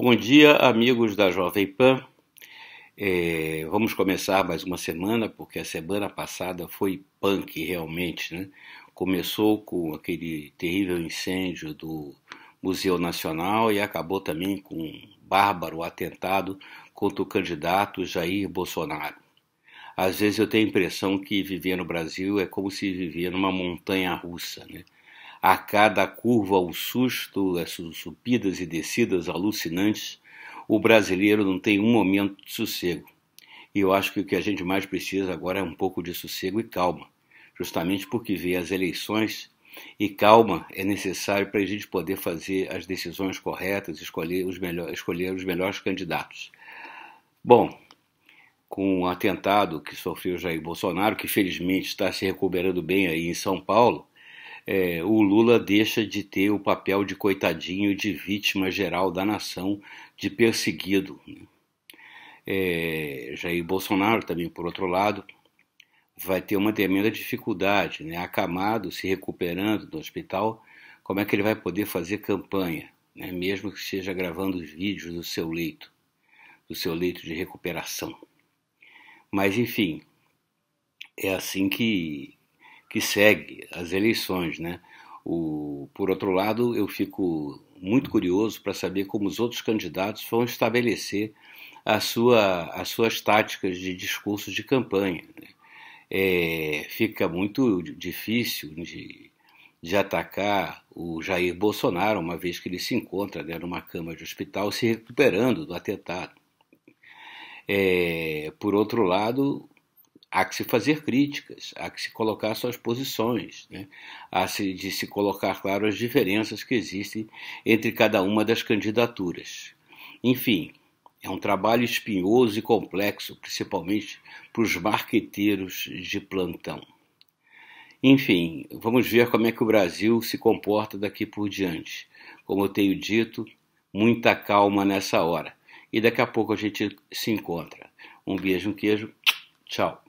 Bom dia, amigos da Jovem Pan. É, vamos começar mais uma semana, porque a semana passada foi punk realmente. Né? Começou com aquele terrível incêndio do Museu Nacional e acabou também com um bárbaro atentado contra o candidato Jair Bolsonaro. Às vezes eu tenho a impressão que viver no Brasil é como se viver numa montanha russa. Né? a cada curva o susto, as subidas e descidas alucinantes, o brasileiro não tem um momento de sossego. E eu acho que o que a gente mais precisa agora é um pouco de sossego e calma, justamente porque vê as eleições e calma é necessário para a gente poder fazer as decisões corretas, escolher os, melhor, escolher os melhores candidatos. Bom, com o atentado que sofreu Jair Bolsonaro, que felizmente está se recuperando bem aí em São Paulo, é, o Lula deixa de ter o papel de coitadinho, de vítima geral da nação, de perseguido. Né? É, Jair Bolsonaro também, por outro lado, vai ter uma tremenda dificuldade, né? acamado, se recuperando do hospital, como é que ele vai poder fazer campanha, né? mesmo que esteja gravando os vídeos do seu leito, do seu leito de recuperação. Mas enfim, é assim que que segue as eleições, né? O, por outro lado, eu fico muito curioso para saber como os outros candidatos vão estabelecer a sua, as suas táticas de discurso de campanha. Né? É, fica muito difícil de, de atacar o Jair Bolsonaro, uma vez que ele se encontra né, numa cama de hospital se recuperando do atentado. É, por outro lado, há que se fazer críticas, há que se colocar suas posições, né? há se, de se colocar, claro, as diferenças que existem entre cada uma das candidaturas. Enfim, é um trabalho espinhoso e complexo, principalmente para os marqueteiros de plantão. Enfim, vamos ver como é que o Brasil se comporta daqui por diante. Como eu tenho dito, muita calma nessa hora. E daqui a pouco a gente se encontra. Um beijo, um queijo. Tchau.